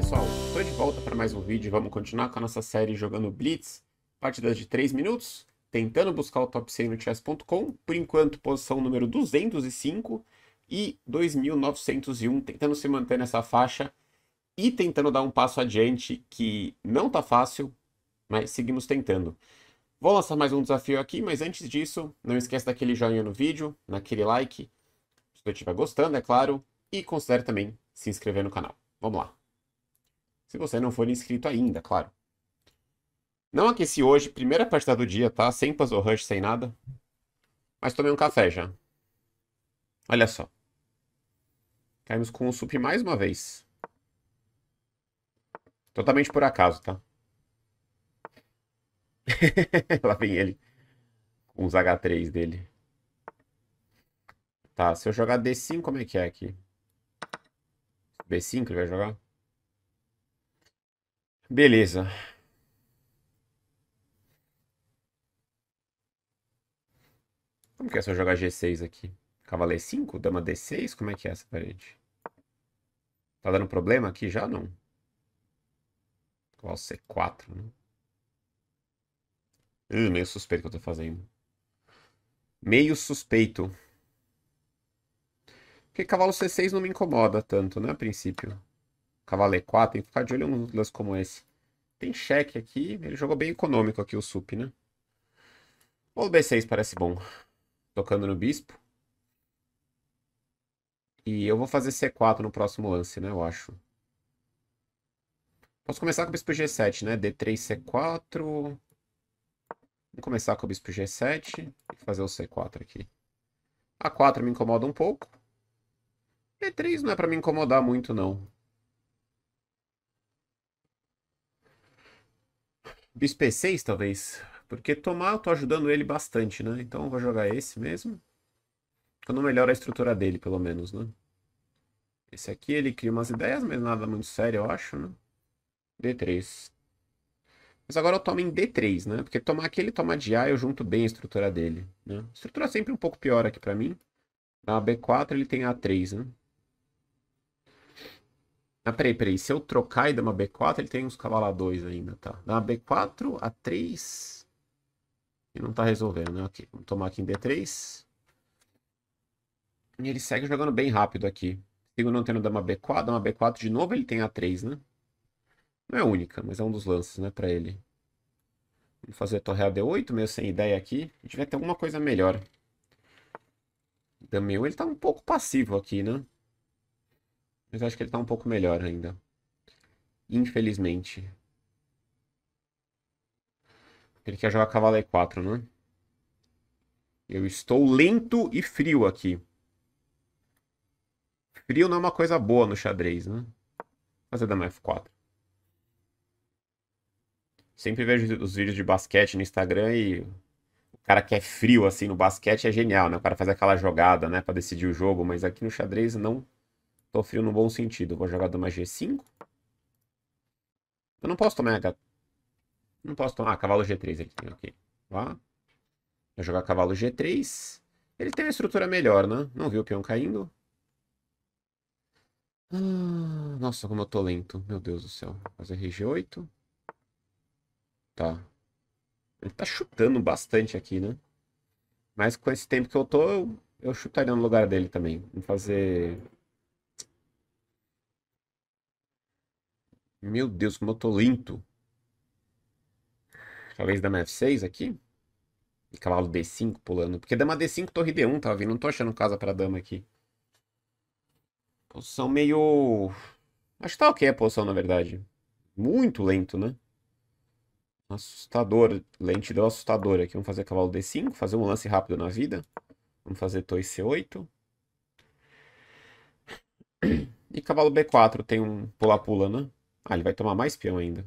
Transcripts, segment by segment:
pessoal, estou de volta para mais um vídeo vamos continuar com a nossa série jogando Blitz, partidas de 3 minutos, tentando buscar o top 100 no chess.com, por enquanto posição número 205 e 2.901, tentando se manter nessa faixa e tentando dar um passo adiante que não tá fácil, mas seguimos tentando. Vou lançar mais um desafio aqui, mas antes disso, não esqueça daquele joinha no vídeo, naquele like, se você estiver gostando, é claro, e considere também se inscrever no canal. Vamos lá! se você não for inscrito ainda, claro. Não aqueci hoje, primeira partida do dia, tá? Sem puzzle rush, sem nada. Mas tomei um café já. Olha só. Caímos com o sup mais uma vez. Totalmente por acaso, tá? Lá vem ele. Com os H3 dele. Tá, se eu jogar D5, como é que é aqui? B5 ele vai jogar? Beleza. Como que é se eu jogar G6 aqui? Cavaleiro 5? Dama D6? Como é que é essa parede? Tá dando problema aqui já ou não? Cavalo C4, né? Ih, meio suspeito que eu tô fazendo. Meio suspeito. Porque cavalo C6 não me incomoda tanto, né, a princípio cavalo E4, tem que ficar de olho em um lance como esse. Tem cheque aqui, ele jogou bem econômico aqui o sup, né? O B6 parece bom. Tocando no bispo. E eu vou fazer C4 no próximo lance, né? Eu acho. Posso começar com o bispo G7, né? D3, C4. Vamos começar com o bispo G7 fazer o C4 aqui. A4 me incomoda um pouco. e 3 não é para me incomodar muito, não. Bispo 6 talvez. Porque tomar eu tô ajudando ele bastante, né? Então vou jogar esse mesmo. Quando melhora a estrutura dele, pelo menos, né? Esse aqui ele cria umas ideias, mas nada muito sério, eu acho, né? D3. Mas agora eu tomo em D3, né? Porque tomar aqui ele toma de A, eu junto bem a estrutura dele. Né? Estrutura sempre um pouco pior aqui pra mim. Na B4 ele tem A3, né? Ah, peraí, peraí. Se eu trocar e dar uma B4, ele tem uns cavalos a 2 ainda, tá? Dá uma B4, A3. E não tá resolvendo, né? Ok, vamos tomar aqui em D3. E ele segue jogando bem rápido aqui. Sigo não tendo dama B4, dama B4 de novo, ele tem A3, né? Não é única, mas é um dos lances, né, pra ele. Vamos fazer torre AD8, meio sem ideia aqui. A gente vai ter alguma coisa melhor. Dama 1 ele tá um pouco passivo aqui, né? Mas acho que ele tá um pouco melhor ainda. Infelizmente. Ele quer jogar cavalo E4, né? Eu estou lento e frio aqui. Frio não é uma coisa boa no xadrez, né? Mas é dama F4. Sempre vejo os vídeos de basquete no Instagram e o cara que é frio assim no basquete é genial, né? O cara faz aquela jogada, né, para decidir o jogo, mas aqui no xadrez não Tô frio no bom sentido. Vou jogar dama G5. Eu não posso tomar... Não posso tomar... Ah, cavalo G3 aqui. Ok. Lá. Vou jogar cavalo G3. Ele tem uma estrutura melhor, né? Não viu o peão caindo. Ah, nossa, como eu tô lento. Meu Deus do céu. Fazer RG8. Tá. Ele tá chutando bastante aqui, né? Mas com esse tempo que eu tô, eu, eu chutaria no lugar dele também. Vou fazer Meu Deus, como eu tô lento. Talvez dama F6 aqui. E cavalo D5 pulando. Porque dama D5, torre D1, tava tá vindo. Não tô achando casa pra dama aqui. Posição meio... Acho que tá ok a posição, na verdade. Muito lento, né? Assustador. Lente deu assustador aqui. Vamos fazer cavalo D5. Fazer um lance rápido na vida. Vamos fazer torre C8. E cavalo B4 tem um pula-pula, né? Ah, ele vai tomar mais peão ainda.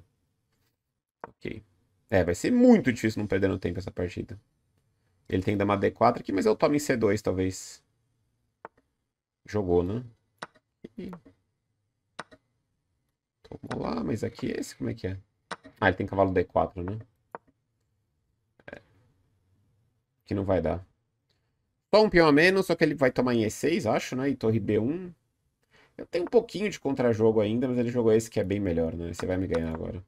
Ok. É, vai ser muito difícil não perder no tempo essa partida. Ele tem ainda uma D4 aqui, mas eu tomo em C2, talvez. Jogou, né? Tomou lá, mas aqui é esse como é que é? Ah, ele tem cavalo D4, né? É. Que não vai dar. Só um peão a menos, só que ele vai tomar em E6, acho, né? E torre B1. Eu tenho um pouquinho de contra-jogo ainda, mas ele jogou esse que é bem melhor, né? Você vai me ganhar agora.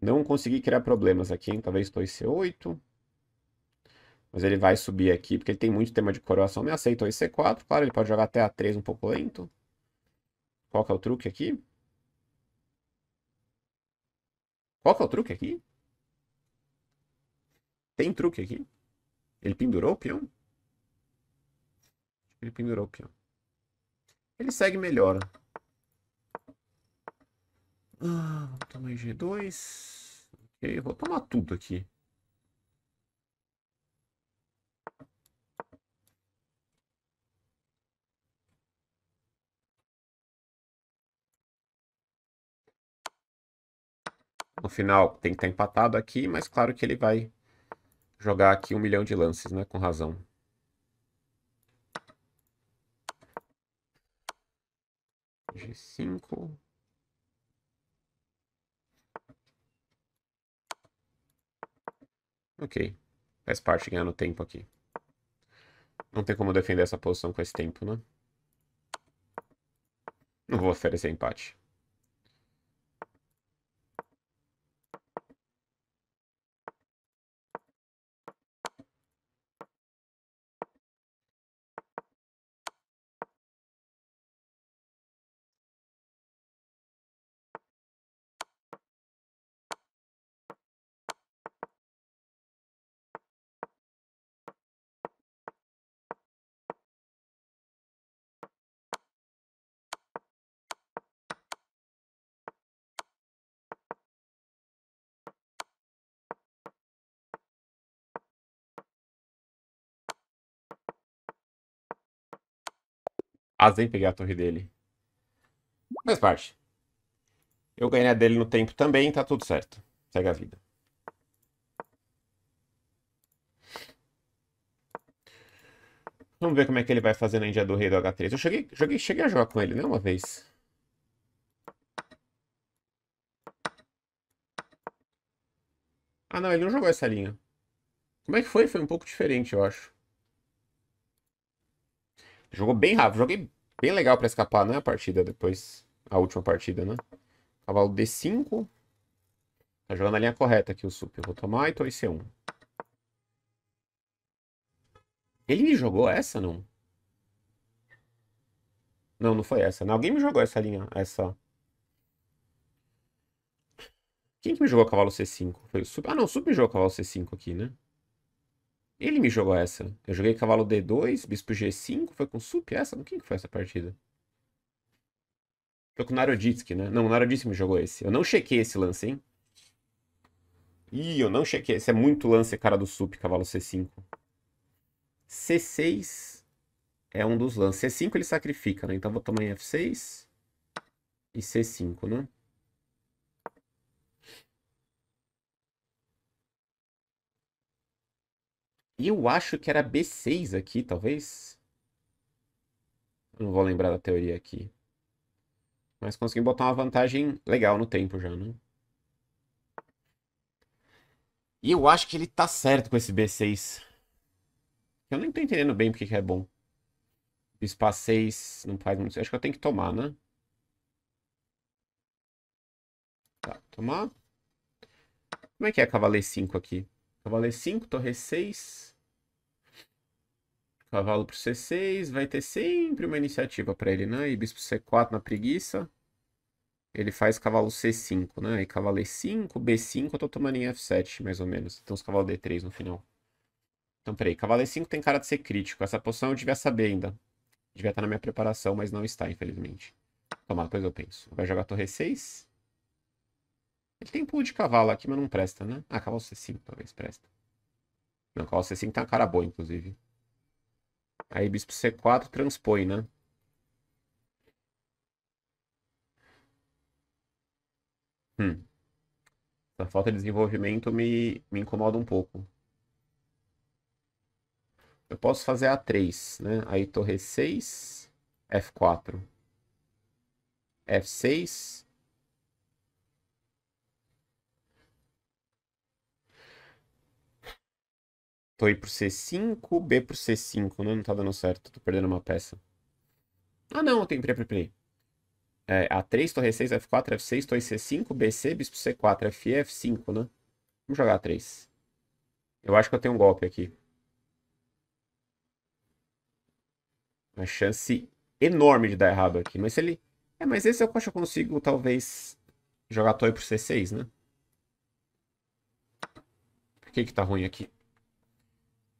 Não consegui criar problemas aqui, hein? Talvez 2C8. Mas ele vai subir aqui, porque ele tem muito tema de coroação. Me aceita o c 4 claro, ele pode jogar até A3 um pouco lento. Qual que é o truque aqui? Qual que é o truque aqui? Tem truque aqui? Ele pendurou o peão? Ele pendurou o peão. Ele segue melhor. Ah, vou tomar G2. Ok, vou tomar tudo aqui. No final, tem que estar empatado aqui, mas claro que ele vai jogar aqui um milhão de lances, né? Com razão. G5. Ok. Faz parte ganhando tempo aqui. Não tem como defender essa posição com esse tempo, né? Não vou oferecer empate. Arrasei pegar a torre dele. Faz parte. Eu ganhei a dele no tempo também, tá tudo certo. Segue a vida. Vamos ver como é que ele vai fazer na Índia do Rei do H3. Eu cheguei, joguei, cheguei a jogar com ele, né, uma vez. Ah, não, ele não jogou essa linha. Como é que foi? Foi um pouco diferente, eu acho. Jogou bem rápido. Joguei Bem legal para escapar, né? A partida depois. A última partida, né? Cavalo D5. Tá jogando a linha correta aqui o sup. Eu vou tomar e tô em C1. Ele me jogou essa, não? Não, não foi essa. Não, né? alguém me jogou essa linha, essa... Quem que me jogou cavalo C5? Foi o Sup. Ah, não, o Sup me jogou cavalo C5 aqui, né? Ele me jogou essa. Eu joguei cavalo D2, bispo G5, foi com sup essa? Quem que foi essa partida? Foi com o Naroditsky, né? Não, o Naroditsky me jogou esse. Eu não chequei esse lance, hein? Ih, eu não chequei. Esse é muito lance, cara do sup, cavalo C5. C6 é um dos lances. C5 ele sacrifica, né? Então eu vou tomar em F6 e C5, né? E eu acho que era B6 aqui, talvez. Não vou lembrar da teoria aqui. Mas consegui botar uma vantagem legal no tempo já, né? E eu acho que ele tá certo com esse B6. Eu nem tô entendendo bem porque que é bom. espaço 6 não faz muito... Acho que eu tenho que tomar, né? Tá, tomar. Como é que é cavaleiro 5 aqui? Cavalo E5, torre E6. Cavalo para C6. Vai ter sempre uma iniciativa para ele, né? E bispo C4 na preguiça. Ele faz cavalo C5, né? E cavalo E5, B5, eu tô tomando em F7, mais ou menos. Então os cavalos D3 no final. Então, peraí. Cavalo E5 tem cara de ser crítico. Essa posição eu devia saber ainda. Devia estar na minha preparação, mas não está, infelizmente. Toma, depois eu penso. Vai jogar torre 6. Ele é tem pulo de cavalo aqui, mas não presta, né? Ah, cavalo C5 talvez presta. Não, cavalo C5 tá uma cara boa, inclusive. Aí bispo C4 transpõe, né? Hum. Essa falta de desenvolvimento me, me incomoda um pouco. Eu posso fazer A3, né? Aí torre 6, F4. F6, Tô aí pro C5, B pro C5, né? Não tá dando certo, tô perdendo uma peça. Ah, não, tem peraí, peraí, peraí. É, A3, torre 6 F4, F6, torre C5, BC, bispo C4, FE, F5, né? Vamos jogar A3. Eu acho que eu tenho um golpe aqui. Uma chance enorme de dar errado aqui. Mas se ele... É, mas esse eu acho que eu consigo, talvez, jogar torre pro C6, né? Por que que tá ruim aqui?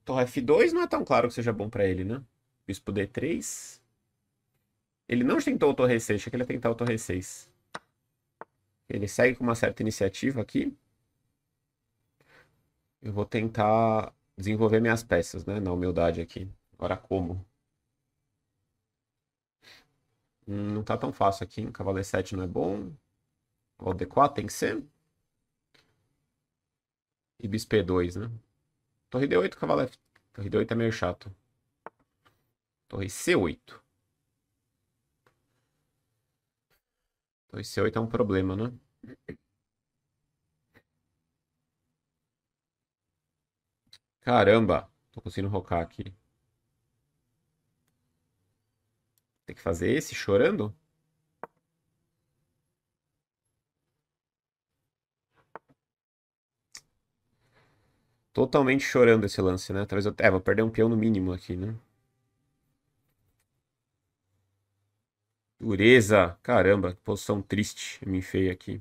Torre F2 não é tão claro que seja bom pra ele, né? Bispo D3. Ele não tentou o Torre 6, acho que ele ia tentar o Torre 6. Ele segue com uma certa iniciativa aqui. Eu vou tentar desenvolver minhas peças, né? Na humildade aqui. Agora como? Hum, não tá tão fácil aqui, hein? Cavalo E7 não é bom. O D4 tem que ser. E Bispo E2, né? Torre D8, cavalo F. Torre D8 é meio chato. Torre C8. Torre C8 é um problema, né? Caramba, tô conseguindo rocar aqui. Tem que fazer esse chorando? Totalmente chorando esse lance, né? Talvez eu... É, vou perder um peão no mínimo aqui, né? Dureza! Caramba, posição triste. Eu me enfei aqui.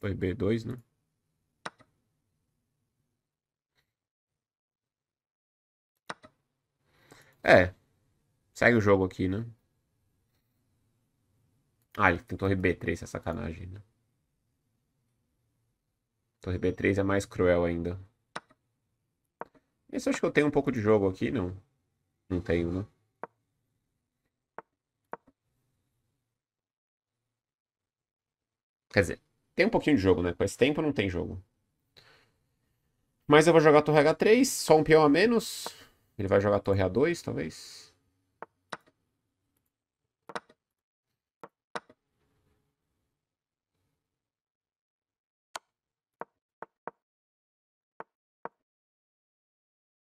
Foi B2, né? É. Segue o jogo aqui, né? Ah, ele tem torre B3, é sacanagem, né? Torre B3 é mais cruel ainda. Esse acho que eu tenho um pouco de jogo aqui, não? Não tenho, né? Quer dizer, tem um pouquinho de jogo, né? Com esse tempo não tem jogo. Mas eu vou jogar a torre H3, só um peão a menos. Ele vai jogar a torre A2, talvez.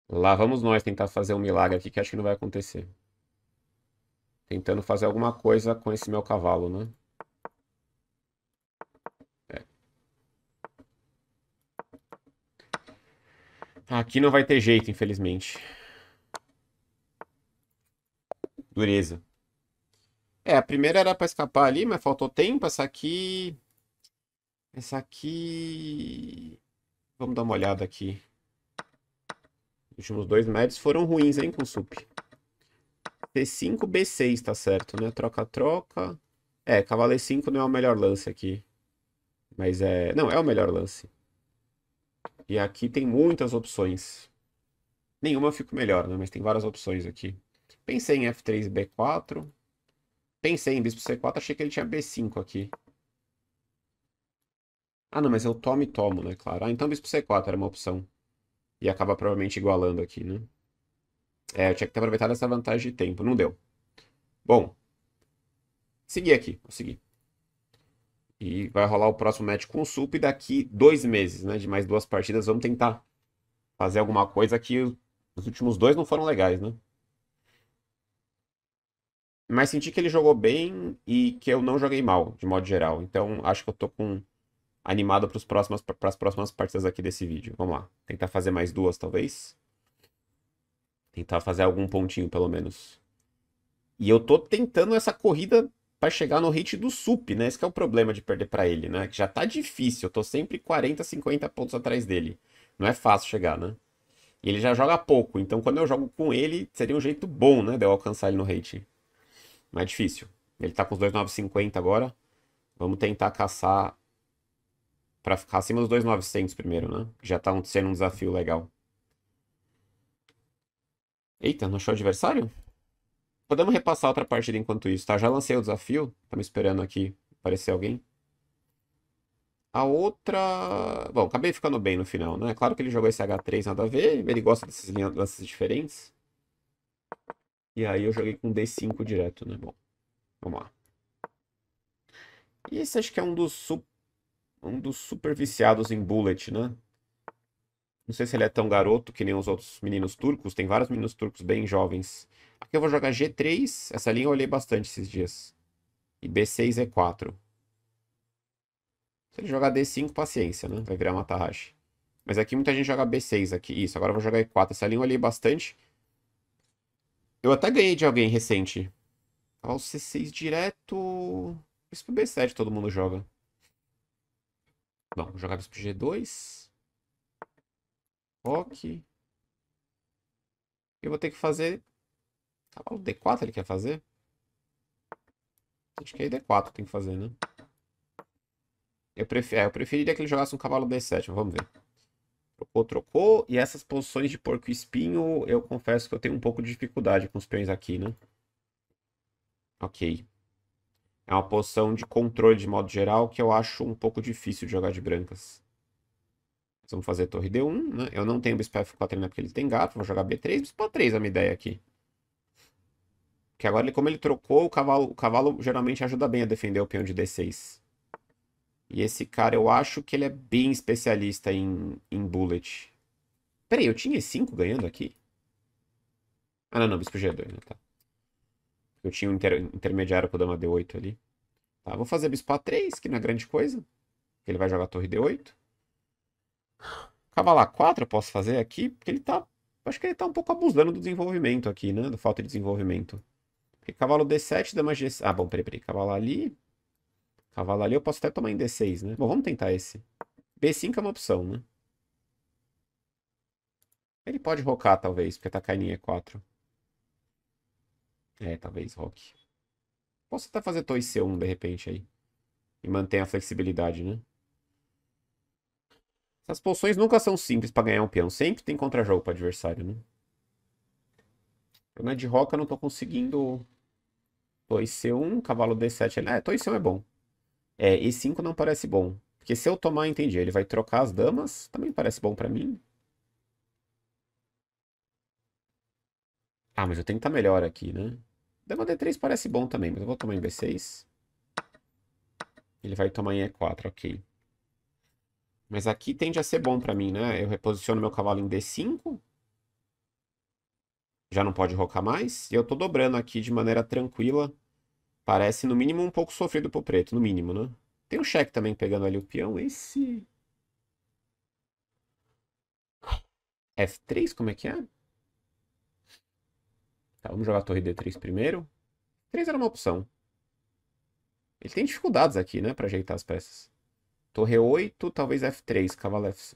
Lá vamos nós tentar fazer um milagre aqui que acho que não vai acontecer. Tentando fazer alguma coisa com esse meu cavalo, né? É. Aqui não vai ter jeito, infelizmente. Dureza. É, a primeira era para escapar ali, mas faltou tempo. Essa aqui... Essa aqui... Vamos dar uma olhada aqui últimos dois médios foram ruins, hein, com sup. C5, B6 tá certo, né? Troca-troca. É, cavaleiro 5 não é o melhor lance aqui. Mas é... Não, é o melhor lance. E aqui tem muitas opções. Nenhuma eu fico melhor, né? Mas tem várias opções aqui. Pensei em F3, B4. Pensei em bispo C4, achei que ele tinha B5 aqui. Ah, não, mas eu tomo e tomo, né? Claro. Ah, então bispo C4 era uma opção e acaba provavelmente igualando aqui, né? É, eu tinha que ter aproveitado essa vantagem de tempo, não deu. Bom, seguir aqui, vou seguir. E vai rolar o próximo match com o Sup daqui dois meses, né? De mais duas partidas, vamos tentar fazer alguma coisa que os últimos dois não foram legais, né? Mas senti que ele jogou bem e que eu não joguei mal, de modo geral. Então acho que eu tô com animado para próximos, as próximas partes aqui desse vídeo. Vamos lá. Tentar fazer mais duas, talvez. Tentar fazer algum pontinho, pelo menos. E eu tô tentando essa corrida para chegar no rate do SUP, né? Esse é o problema de perder para ele, né? Que já tá difícil. Eu tô sempre 40, 50 pontos atrás dele. Não é fácil chegar, né? E ele já joga pouco. Então, quando eu jogo com ele, seria um jeito bom, né? De eu alcançar ele no rate. Mas é difícil. Ele tá com os 2,950 agora. Vamos tentar caçar para ficar acima dos 2,900 primeiro, né? Já tá sendo um desafio legal. Eita, não achou o adversário? Podemos repassar outra partida enquanto isso, tá? Já lancei o desafio. Tá me esperando aqui aparecer alguém. A outra... Bom, acabei ficando bem no final, né? Claro que ele jogou esse H3, nada a ver. Ele gosta desses lances diferentes. E aí eu joguei com D5 direto, né? Bom, vamos lá. E esse acho que é um dos super um dos super viciados em bullet, né? Não sei se ele é tão garoto que nem os outros meninos turcos. Tem vários meninos turcos bem jovens. Aqui eu vou jogar G3. Essa linha eu olhei bastante esses dias. E B6 E4. Se ele jogar D5, paciência, né? Vai virar uma Matahashi. Mas aqui muita gente joga B6 aqui. Isso, agora eu vou jogar E4. Essa linha eu olhei bastante. Eu até ganhei de alguém recente. Tava o C6 direto... Por isso que o B7 todo mundo joga. Bom, jogar bispo G2. ok Eu vou ter que fazer... Cavalo tá D4 ele quer fazer? Acho que é D4 que tem que fazer, né? Eu, prefiro, é, eu preferiria que ele jogasse um cavalo D7, vamos ver. Trocou, trocou. E essas posições de porco espinho, eu confesso que eu tenho um pouco de dificuldade com os peões aqui, né? Ok. É uma posição de controle de modo geral que eu acho um pouco difícil de jogar de brancas. Vamos fazer torre D1, né? Eu não tenho bispo F4 ainda porque ele tem gato. Vou jogar B3, bispo A3 a minha ideia aqui. Que agora, ele, como ele trocou, o cavalo, o cavalo geralmente ajuda bem a defender o peão de D6. E esse cara, eu acho que ele é bem especialista em, em bullet. Peraí, eu tinha E5 ganhando aqui? Ah, não, não, bispo G2, né? Tá. Eu tinha um inter intermediário com dama D8 ali. Tá, vou fazer bispo A3, que não é grande coisa. Ele vai jogar torre D8. Cavalo A4 eu posso fazer aqui, porque ele tá... Acho que ele tá um pouco abusando do desenvolvimento aqui, né? Do falta de desenvolvimento. Porque cavalo D7, dama G... Ah, bom, peraí, peraí. Cavalo ali. Cavalo ali eu posso até tomar em D6, né? Bom, vamos tentar esse. B5 é uma opção, né? Ele pode rocar, talvez, porque tá caindo em E4. É, talvez rock. Posso até fazer 2 C1 de repente aí. E manter a flexibilidade, né? Essas poções nunca são simples pra ganhar um peão. Sempre tem contra-jogo pro adversário, né? Na é de roca eu não tô conseguindo. 2C1, cavalo D7. É, 2C1 é bom. É, E5 não parece bom. Porque se eu tomar, entendi. Ele vai trocar as damas. Também parece bom pra mim. Ah, mas eu tenho que estar tá melhor aqui, né? Dama D3 parece bom também, mas eu vou tomar em B6. Ele vai tomar em E4, ok. Mas aqui tende a ser bom para mim, né? Eu reposiciono meu cavalo em D5. Já não pode rocar mais. E eu tô dobrando aqui de maneira tranquila. Parece, no mínimo, um pouco sofrido pro preto, no mínimo, né? Tem um cheque também pegando ali o peão. Esse... F3, como é que é? Tá, vamos jogar a torre D3 primeiro. 3 era uma opção. Ele tem dificuldades aqui, né? Pra ajeitar as peças. Torre 8, talvez F3, cavalo F...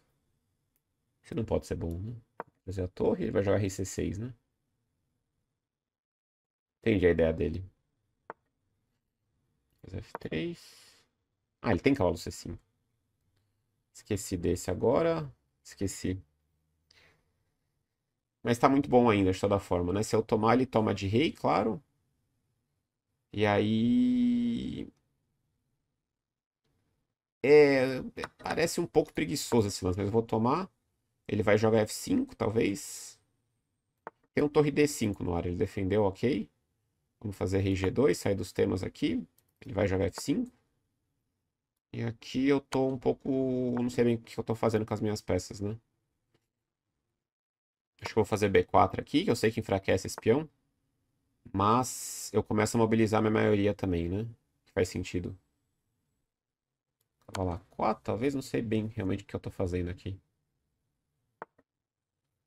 Isso não pode ser bom, né? Fazer a torre, ele vai jogar rei C6, né? Entendi a ideia dele. Fazer F3. Ah, ele tem cavalo C5. Esqueci desse agora. Esqueci. Mas tá muito bom ainda, de toda tá forma, né? Se eu tomar, ele toma de rei, claro. E aí... É, é, parece um pouco preguiçoso esse lance, mas eu vou tomar. Ele vai jogar F5, talvez. Tem um torre D5 no ar, ele defendeu, ok. Vamos fazer rei G2, sair dos temas aqui. Ele vai jogar F5. E aqui eu tô um pouco... não sei bem o que eu tô fazendo com as minhas peças, né? Acho que eu vou fazer B4 aqui, que eu sei que enfraquece esse peão. Mas eu começo a mobilizar minha maioria também, né? Que faz sentido. Cavalo A4, talvez, não sei bem realmente o que eu tô fazendo aqui.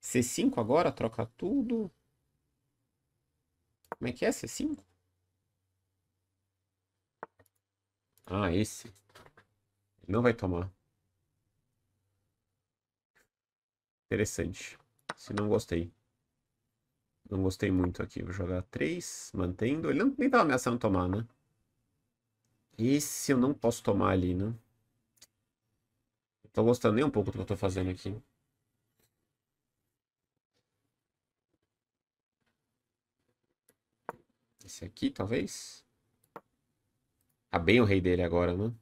C5 agora, troca tudo. Como é que é C5? Ah, esse. não vai tomar. Interessante. Se não gostei. Não gostei muito aqui. Vou jogar 3, mantendo. Ele não, nem tava ameaçando tomar, né? Esse eu não posso tomar ali, né? Não tô gostando nem um pouco do que eu tô fazendo aqui. Esse aqui, talvez. Tá bem o rei dele agora, né?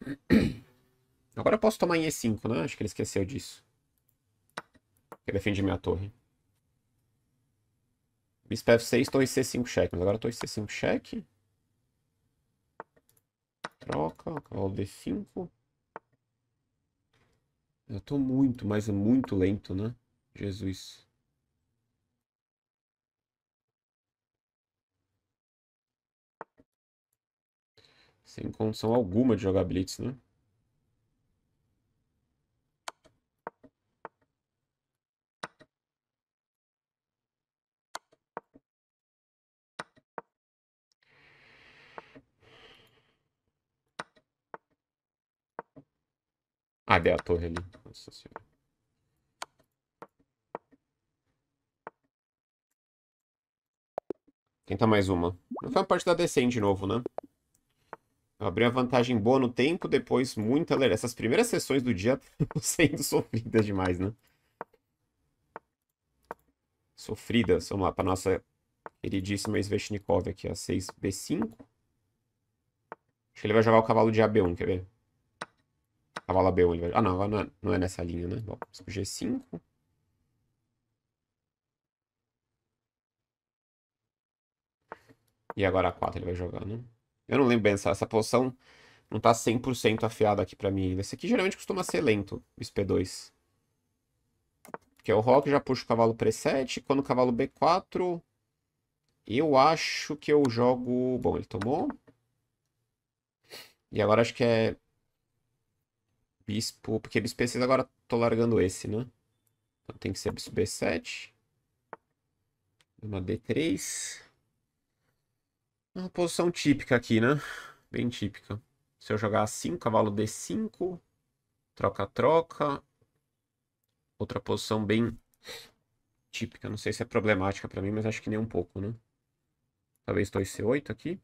Agora eu posso tomar em E5, né? Acho que ele esqueceu disso que defende minha torre. Bispo F6, torre C5 cheque. Mas agora torre C5 cheque. Troca, cavalo D5. Eu tô muito, mas é muito lento, né? Jesus. Sem condição alguma de jogar Blitz, né? Ah, deu a torre ali. Nossa senhora. Tenta mais uma. Não foi uma parte da Descend de novo, né? Eu abri uma vantagem boa no tempo, depois muita... Essas primeiras sessões do dia estão sendo sofridas demais, né? Sofridas. Vamos lá, para nossa queridíssima Sveshnikov aqui, a 6B5. Acho que ele vai jogar o cavalo de AB1, quer ver? cavalo B1 ele vai... Ah, não, agora não é, não é nessa linha, né? Bom, G5. E agora A4 ele vai jogar, né? Eu não lembro bem, essa, essa posição não tá 100% afiada aqui pra mim. Esse aqui geralmente costuma ser lento, o SP2. Porque é o Rock já puxa o cavalo preset, Quando o cavalo B4, eu acho que eu jogo... Bom, ele tomou. E agora acho que é bispo, porque bispo B6 é agora tô largando esse, né? Então tem que ser bispo B7. Uma D3. Uma posição típica aqui, né? Bem típica. Se eu jogar A5, cavalo D5, troca-troca. Outra posição bem típica. Não sei se é problemática para mim, mas acho que nem um pouco, né? Talvez 2C8 aqui.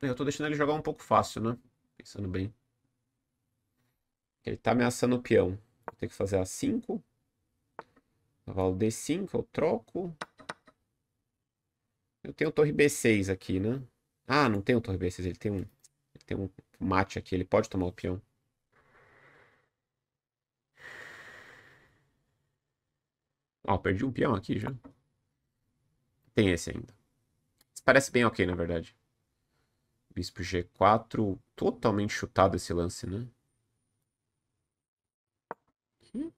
Eu tô deixando ele jogar um pouco fácil, né? Pensando bem. Ele tá ameaçando o peão. Vou ter que fazer A5. Cavalo D5, eu troco. Eu tenho torre B6 aqui, né? Ah, não tem torre B6, ele tem um, ele tem um mate aqui, ele pode tomar o peão. Ó, oh, perdi um peão aqui já. Tem esse ainda. Parece bem ok, na verdade. Bispo G4, totalmente chutado esse lance, né? Hum.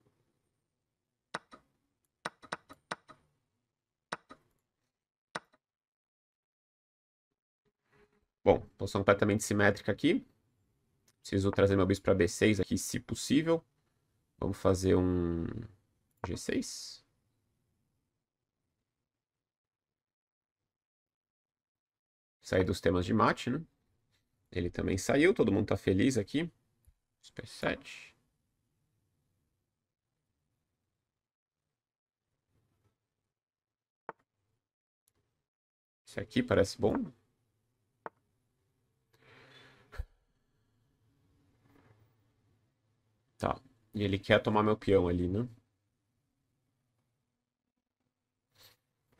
Bom, posição completamente simétrica aqui. Preciso trazer meu bispo para B6 aqui, se possível. Vamos fazer um G6. sair dos temas de mate, né? Ele também saiu, todo mundo tá feliz aqui. Super 7. Esse aqui parece bom. Tá. E ele quer tomar meu peão ali, né?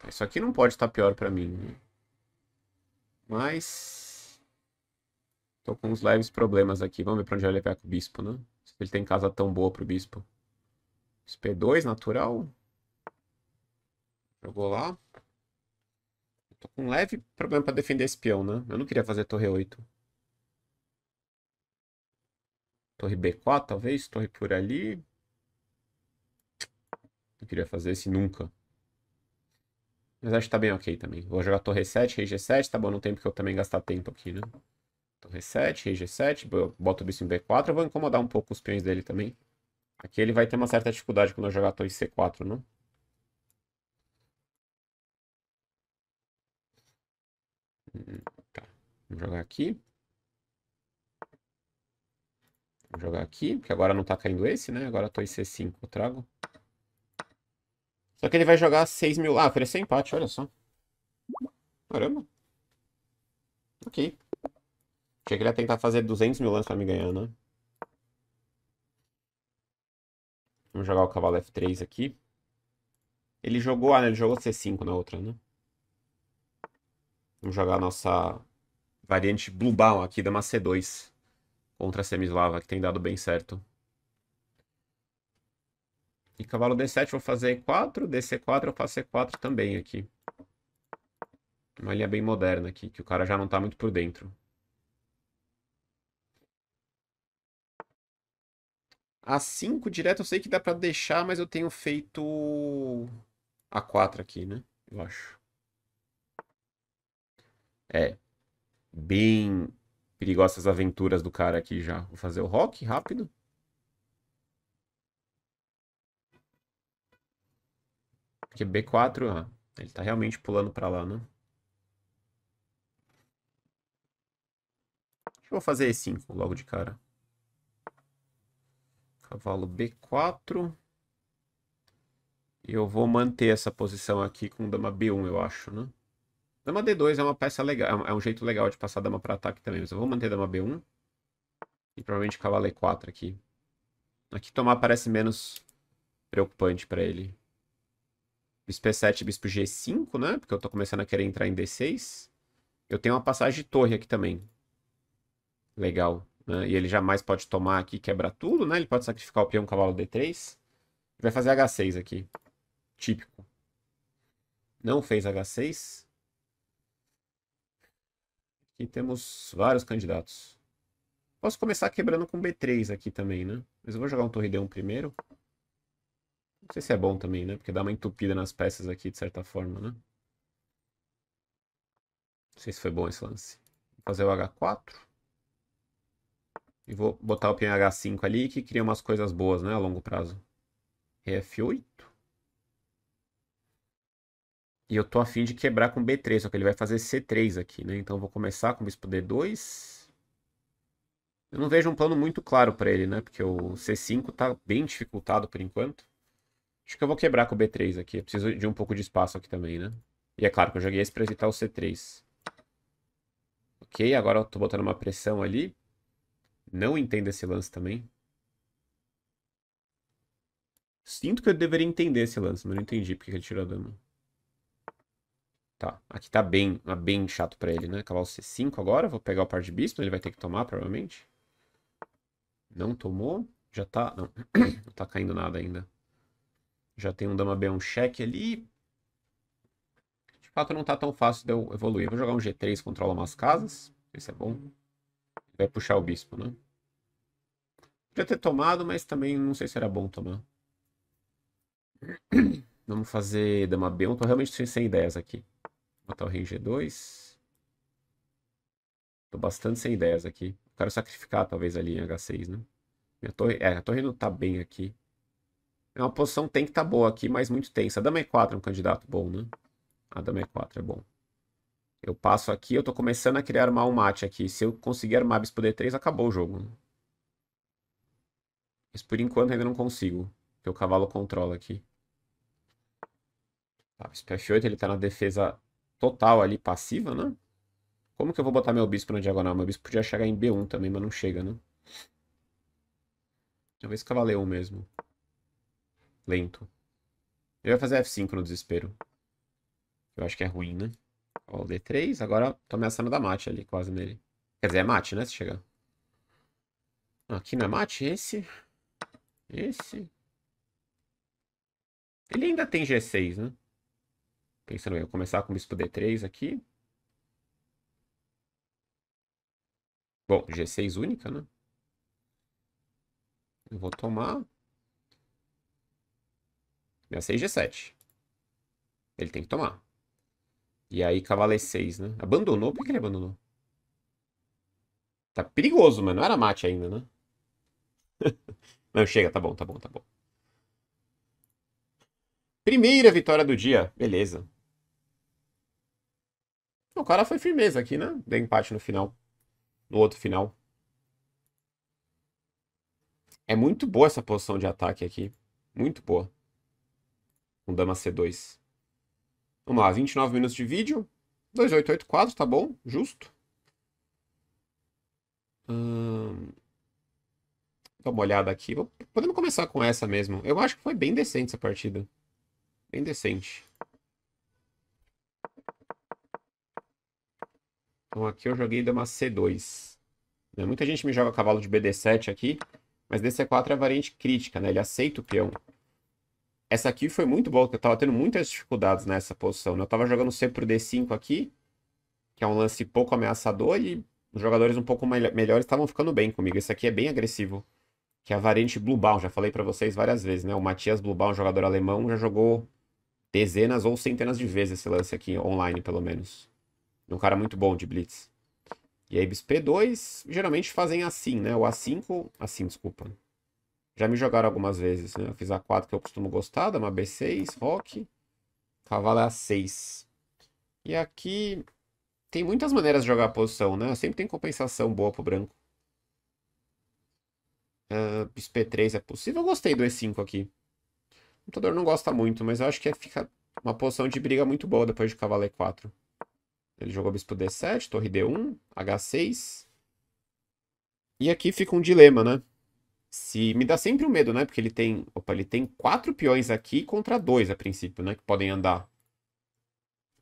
Isso aqui não pode estar pior para mim. Né? Mas. Tô com uns leves problemas aqui. Vamos ver pra onde vai levar com o bispo, né? Se ele tem casa tão boa pro bispo. P2 natural. Jogou lá. Tô com um leve problema pra defender esse peão, né? Eu não queria fazer torre 8. Torre B4, talvez. Torre por ali. Não queria fazer esse nunca. Mas acho que tá bem ok também. Vou jogar torre 7, rei g7. Tá bom, não tem porque eu também gastar tempo aqui, né? Torre 7, rei g7. Boto o bicho em b4. Eu vou incomodar um pouco os peões dele também. Aqui ele vai ter uma certa dificuldade quando eu jogar torre c4, né? Hum, tá. Vou jogar aqui. Vou jogar aqui, porque agora não tá caindo esse, né? Agora torre c5 eu trago. Só que ele vai jogar 6 mil. Ah, ofereceu empate, olha só. Caramba. Ok. Achei que ele ia tentar fazer 200 mil anos pra me ganhar, né? Vamos jogar o cavalo F3 aqui. Ele jogou... Ah, né? Ele jogou C5 na outra, né? Vamos jogar a nossa variante Blue Brown aqui, dama C2. Contra a Semislava, que tem dado bem certo. E cavalo D7 vou fazer E4, DC4 eu faço E4 também aqui. Uma linha bem moderna aqui, que o cara já não tá muito por dentro. A5 direto eu sei que dá pra deixar, mas eu tenho feito A4 aqui, né? Eu acho. É. Bem perigosas aventuras do cara aqui já. Vou fazer o rock rápido. Porque B4, ah, ele tá realmente pulando para lá, né? Eu vou fazer E5 logo de cara. Cavalo B4. Eu vou manter essa posição aqui com dama B1, eu acho, né? Dama D2 é uma peça legal, é, é um jeito legal de passar dama para ataque também, mas eu vou manter dama B1. E provavelmente cavalo E4 aqui. Aqui tomar parece menos preocupante para ele. Bispo E7, Bispo G5, né? Porque eu tô começando a querer entrar em D6. Eu tenho uma passagem de torre aqui também. Legal. Né? E ele jamais pode tomar aqui e quebrar tudo, né? Ele pode sacrificar o peão cavalo D3. Vai fazer H6 aqui. Típico. Não fez H6. Aqui temos vários candidatos. Posso começar quebrando com B3 aqui também, né? Mas eu vou jogar um torre D1 primeiro. Não sei se é bom também, né? Porque dá uma entupida nas peças aqui, de certa forma, né? Não sei se foi bom esse lance. Vou fazer o H4. E vou botar o peão H5 ali, que cria umas coisas boas, né? A longo prazo. É F8. E eu tô afim de quebrar com B3, só que ele vai fazer C3 aqui, né? Então eu vou começar com o bispo D2. Eu não vejo um plano muito claro para ele, né? Porque o C5 tá bem dificultado por enquanto. Acho que eu vou quebrar com o B3 aqui. Eu preciso de um pouco de espaço aqui também, né? E é claro que eu joguei esse pra evitar o C3. Ok, agora eu tô botando uma pressão ali. Não entendo esse lance também. Sinto que eu deveria entender esse lance, mas não entendi porque ele tirou a dama. Tá, aqui tá bem, tá bem chato pra ele, né? Cavalo C5 agora, vou pegar o par de bispo, ele vai ter que tomar, provavelmente. Não tomou, já tá... Não, não tá caindo nada ainda. Já tem um dama B1 cheque ali. De fato, não tá tão fácil de eu evoluir. Eu vou jogar um G3, controla umas casas. Esse é bom. Vai puxar o bispo, né? Podia ter tomado, mas também não sei se era bom tomar. Vamos fazer dama B1. Tô realmente sem ideias aqui. Vou botar o rei G2. Tô bastante sem ideias aqui. Quero sacrificar, talvez, ali em H6, né? Minha torre... É, a torre não tá bem aqui. É uma posição tem que tá boa aqui, mas muito tensa. A dama E4 é, é um candidato bom, né? A dama E4 é, é bom. Eu passo aqui, eu tô começando a criar armar um mate aqui. Se eu conseguir armar bispo D3, acabou o jogo. Mas por enquanto ainda não consigo, porque o cavalo controla aqui. Tá, bispo F8, ele tá na defesa total ali, passiva, né? Como que eu vou botar meu bispo na diagonal? Meu bispo podia chegar em B1 também, mas não chega, né? Talvez cavaleiro mesmo. Lento. Ele vai fazer F5 no desespero. Eu acho que é ruim, né? Ó, D3. Agora tô ameaçando da mate ali, quase nele. Quer dizer, é mate, né? Se chegar. Aqui não é mate? É esse. Esse. Ele ainda tem G6, né? Pensando eu começar com o bispo D3 aqui. Bom, G6 única, né? Eu vou tomar. Minha 6 G7. Ele tem que tomar. E aí, cavaleiro 6, né? Abandonou? Por que ele abandonou? Tá perigoso, mas não era mate ainda, né? não, chega, tá bom, tá bom, tá bom. Primeira vitória do dia. Beleza. O cara foi firmeza aqui, né? Deu empate no final. No outro final. É muito boa essa posição de ataque aqui. Muito boa com dama C2. Vamos lá, 29 minutos de vídeo. 2884, tá bom, justo. Hum... Dá uma olhada aqui. Podemos começar com essa mesmo. Eu acho que foi bem decente essa partida. Bem decente. Então aqui eu joguei dama C2. Né, muita gente me joga cavalo de BD7 aqui, mas dc 4 é a variante crítica, né? Ele aceita o peão. Essa aqui foi muito boa, porque eu tava tendo muitas dificuldades nessa posição. Né? Eu tava jogando sempre pro D5 aqui, que é um lance pouco ameaçador, e os jogadores um pouco melhores estavam ficando bem comigo. Esse aqui é bem agressivo, que é a variante Bluebaum. Já falei para vocês várias vezes, né? O Matias um jogador alemão, já jogou dezenas ou centenas de vezes esse lance aqui, online pelo menos. Um cara muito bom de blitz. E aí, p 2 geralmente fazem assim, né? O A5, assim, desculpa. Já me jogaram algumas vezes, né? Eu fiz a 4 que eu costumo gostar, dama B6, rock, cavalo é A6. E aqui tem muitas maneiras de jogar a posição, né? Sempre tem compensação boa pro branco. Uh, ah, P3 é possível. Eu gostei do E5 aqui. O computador não gosta muito, mas eu acho que fica uma posição de briga muito boa depois de cavalo E4. Ele jogou bispo D7, torre D1, H6. E aqui fica um dilema, né? Se me dá sempre o um medo, né? Porque ele tem, opa, ele tem quatro peões aqui contra dois a princípio, né? Que podem andar.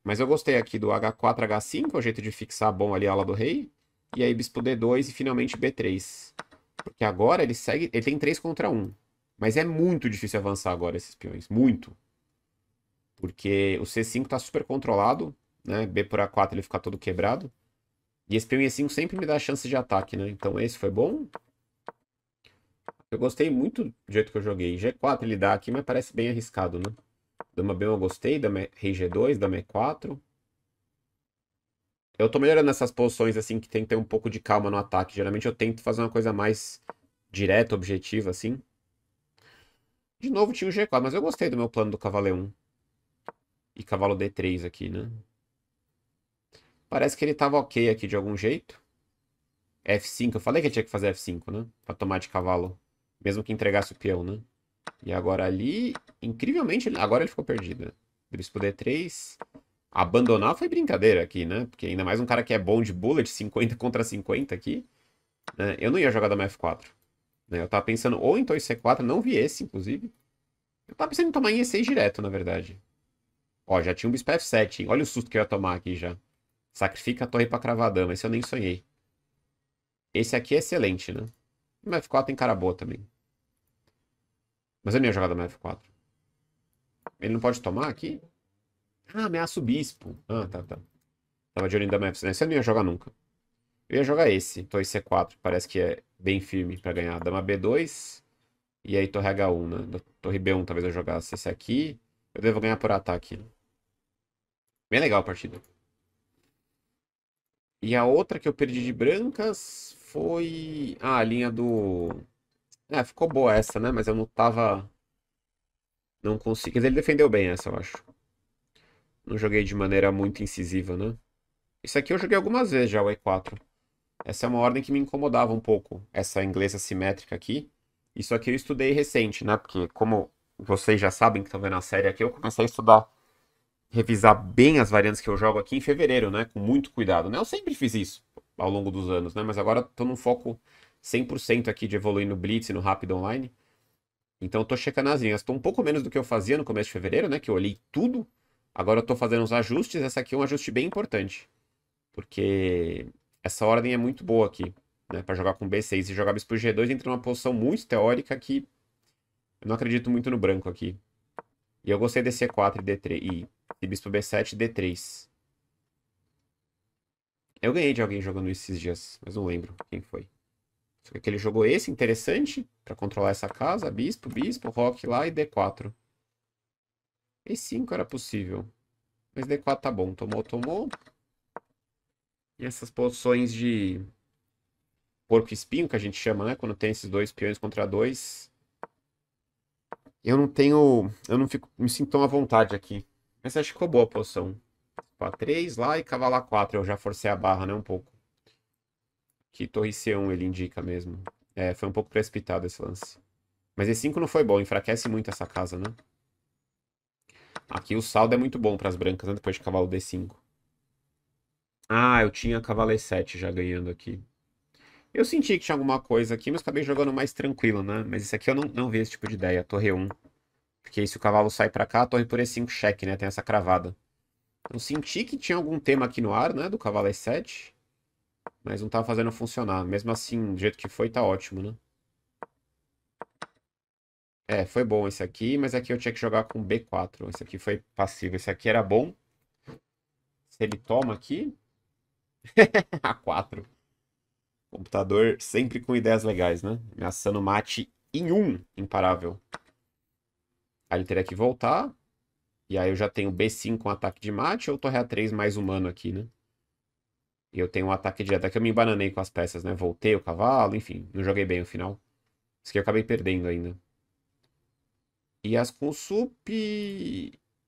Mas eu gostei aqui do H4, H5, é o jeito de fixar bom ali a ala do rei. E aí bispo D2 e finalmente B3. Porque agora ele segue, ele tem 3 contra 1. Mas é muito difícil avançar agora esses peões, muito. Porque o C5 tá super controlado, né? B por A4 ele fica todo quebrado. E esse peão E5 sempre me dá chance de ataque, né? Então esse foi bom. Eu gostei muito do jeito que eu joguei. G4 ele dá aqui, mas parece bem arriscado, né? Dama B1 eu gostei, dama rei G2, dama E4. Eu tô melhorando essas posições, assim, que tem que ter um pouco de calma no ataque. Geralmente eu tento fazer uma coisa mais direta, objetiva, assim. De novo tinha o G4, mas eu gostei do meu plano do cavalo E1. E cavalo D3 aqui, né? Parece que ele tava ok aqui de algum jeito. F5, eu falei que tinha que fazer F5, né? Pra tomar de cavalo. Mesmo que entregasse o peão, né? E agora ali, incrivelmente, agora ele ficou perdido. Bispo né? D3. Abandonar foi brincadeira aqui, né? Porque ainda mais um cara que é bom de bullet, 50 contra 50 aqui. Né? Eu não ia jogar da F4. Né? Eu tava pensando ou em 2 C4, não vi esse, inclusive. Eu tava pensando em tomar em E6 direto, na verdade. Ó, já tinha um bispo F7. Hein? Olha o susto que eu ia tomar aqui já. Sacrifica a torre pra cravar a dama. Esse eu nem sonhei. Esse aqui é excelente, né? O mf 4 tem cara boa também. Mas eu é nem ia jogar no F4. Ele não pode tomar aqui? Ah, ameaça o bispo. Ah, tá, tá. Tava de olho da Memphis, né? Esse eu não ia jogar nunca. Eu ia jogar esse, torre C4, parece que é bem firme pra ganhar. Dama B2 e aí torre H1, né? Da torre B1 talvez eu jogasse esse aqui. Eu devo ganhar por ataque. Bem legal a partida. E a outra que eu perdi de brancas foi ah, a linha do. É, ficou boa essa, né? Mas eu não tava. Não consegui. Quer dizer, ele defendeu bem essa, eu acho. Não joguei de maneira muito incisiva, né? Isso aqui eu joguei algumas vezes já, o E4. Essa é uma ordem que me incomodava um pouco, essa inglesa simétrica aqui. Isso aqui eu estudei recente, né? Porque, como vocês já sabem que estão vendo a série aqui, eu comecei a estudar, revisar bem as variantes que eu jogo aqui em fevereiro, né? Com muito cuidado, né? Eu sempre fiz isso ao longo dos anos, né? Mas agora tô num foco 100% aqui de evoluir no Blitz e no Rápido Online. Então tô checando as linhas. Tô um pouco menos do que eu fazia no começo de fevereiro, né? Que eu olhei tudo. Agora eu tô fazendo uns ajustes. Essa aqui é um ajuste bem importante. Porque essa ordem é muito boa aqui, né? Pra jogar com B6. e jogar Bispo G2 entra numa posição muito teórica que... Eu não acredito muito no branco aqui. E eu gostei de C4 e D3. E Bispo B7 e D3. Eu ganhei de alguém jogando isso esses dias, mas não lembro quem foi. Só que ele jogou esse interessante para controlar essa casa, bispo, bispo, rock lá e D4. E5 era possível. Mas D4 tá bom. Tomou, tomou. E essas posições de porco espinho que a gente chama, né? Quando tem esses dois peões contra dois. Eu não tenho. Eu não fico. Me sinto tão à vontade aqui. Mas acho que ficou boa a posição. Para 3 lá e a 4. Eu já forcei a barra, né? Um pouco. Que torre C1 ele indica mesmo. É, foi um pouco precipitado esse lance. Mas E5 não foi bom. Enfraquece muito essa casa, né? Aqui o saldo é muito bom para as brancas, né? Depois de cavalo D5. Ah, eu tinha cavalo E7 já ganhando aqui. Eu senti que tinha alguma coisa aqui, mas acabei jogando mais tranquilo, né? Mas esse aqui eu não, não vi esse tipo de ideia. Torre 1. Porque se o cavalo sai para cá, a torre por E5 cheque, né? Tem essa cravada. Eu senti que tinha algum tema aqui no ar, né? Do cavalo E7. Mas não tava fazendo funcionar. Mesmo assim, do jeito que foi, tá ótimo, né? É, foi bom esse aqui, mas aqui eu tinha que jogar com B4. Esse aqui foi passivo. Esse aqui era bom. Se ele toma aqui... A4. Computador sempre com ideias legais, né? Ameaçando mate em um, imparável. Aí ele teria que voltar. E aí eu já tenho B5 com um ataque de mate ou torre A3 mais humano aqui, né? E eu tenho um ataque de até que eu me embananei com as peças, né? Voltei o cavalo, enfim. Não joguei bem o final. Isso que eu acabei perdendo ainda. E as com sup...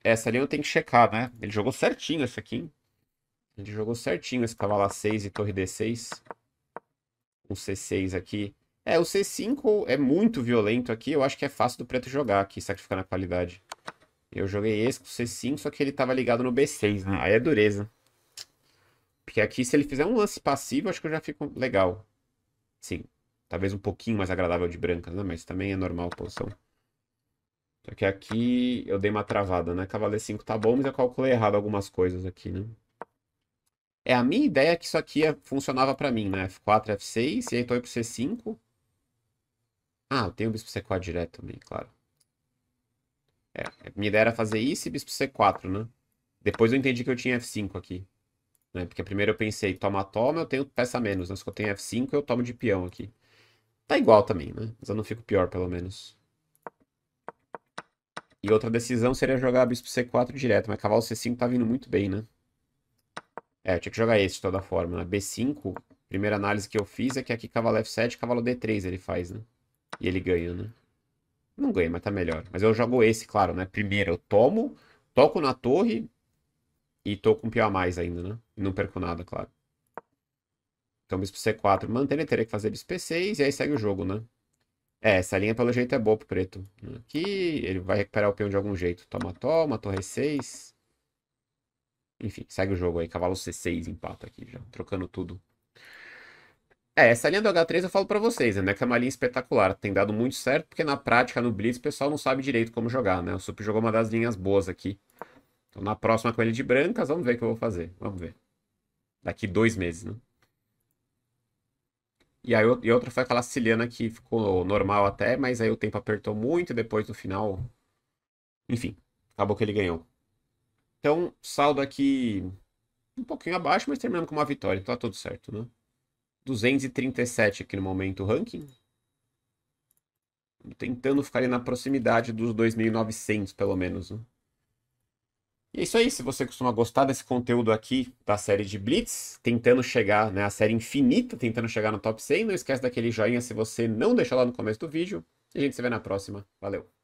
Essa ali eu tenho que checar, né? Ele jogou certinho esse aqui, hein? Ele jogou certinho esse cavalo A6 e torre D6. Um C6 aqui. É, o C5 é muito violento aqui. Eu acho que é fácil do preto jogar aqui, sacrificando a qualidade. Eu joguei esse com C5, só que ele tava ligado no B6, né? Aí é dureza. Porque aqui, se ele fizer um lance passivo, acho que eu já fico legal. Sim. Talvez um pouquinho mais agradável de brancas, né? Mas também é normal a posição. Só que aqui eu dei uma travada, né? Cavaleiro 5 tá bom, mas eu calculei errado algumas coisas aqui, né? É, a minha ideia é que isso aqui é, funcionava pra mim, né? F4, F6, e aí tô aí pro C5. Ah, eu tenho o bispo C4 direto também, claro. É, minha ideia era fazer isso e bispo c4, né? Depois eu entendi que eu tinha f5 aqui. Né? Porque primeiro eu pensei, toma, toma, eu tenho peça menos. Né? Se eu tenho f5, eu tomo de peão aqui. Tá igual também, né? Mas eu não fico pior, pelo menos. E outra decisão seria jogar bispo c4 direto, mas cavalo c5 tá vindo muito bem, né? É, eu tinha que jogar esse de toda forma, né? b5, primeira análise que eu fiz é que aqui cavalo f7, cavalo d3 ele faz, né? E ele ganha, né? Não ganha, mas tá melhor. Mas eu jogo esse, claro, né? Primeiro eu tomo, toco na torre e tô com um pior a mais ainda, né? Não perco nada, claro. Então bispo C4 mantendo, teria que fazer bispo c 6 e aí segue o jogo, né? É, essa linha pelo jeito é boa pro preto. Aqui ele vai recuperar o peão de algum jeito. Toma, toma, torre 6. Enfim, segue o jogo aí. Cavalo C6 empata aqui já, trocando tudo. É, essa linha do H3 eu falo para vocês, né? É que é uma linha espetacular. Tem dado muito certo, porque na prática, no Blitz, o pessoal não sabe direito como jogar, né? O Sup jogou uma das linhas boas aqui. Então na próxima com ele de brancas, vamos ver o que eu vou fazer. Vamos ver. Daqui dois meses, né? E aí e outra foi aquela siciliana que ficou normal até, mas aí o tempo apertou muito e depois no final. Enfim, acabou que ele ganhou. Então, saldo aqui um pouquinho abaixo, mas terminamos com uma vitória. Então tá tudo certo, né? 237 aqui no momento o ranking. Tentando ficar ali na proximidade dos 2.900, pelo menos. Né? E é isso aí. Se você costuma gostar desse conteúdo aqui da série de Blitz, tentando chegar, né? A série infinita, tentando chegar no top 100. Não esquece daquele joinha se você não deixar lá no começo do vídeo. E a gente se vê na próxima. Valeu!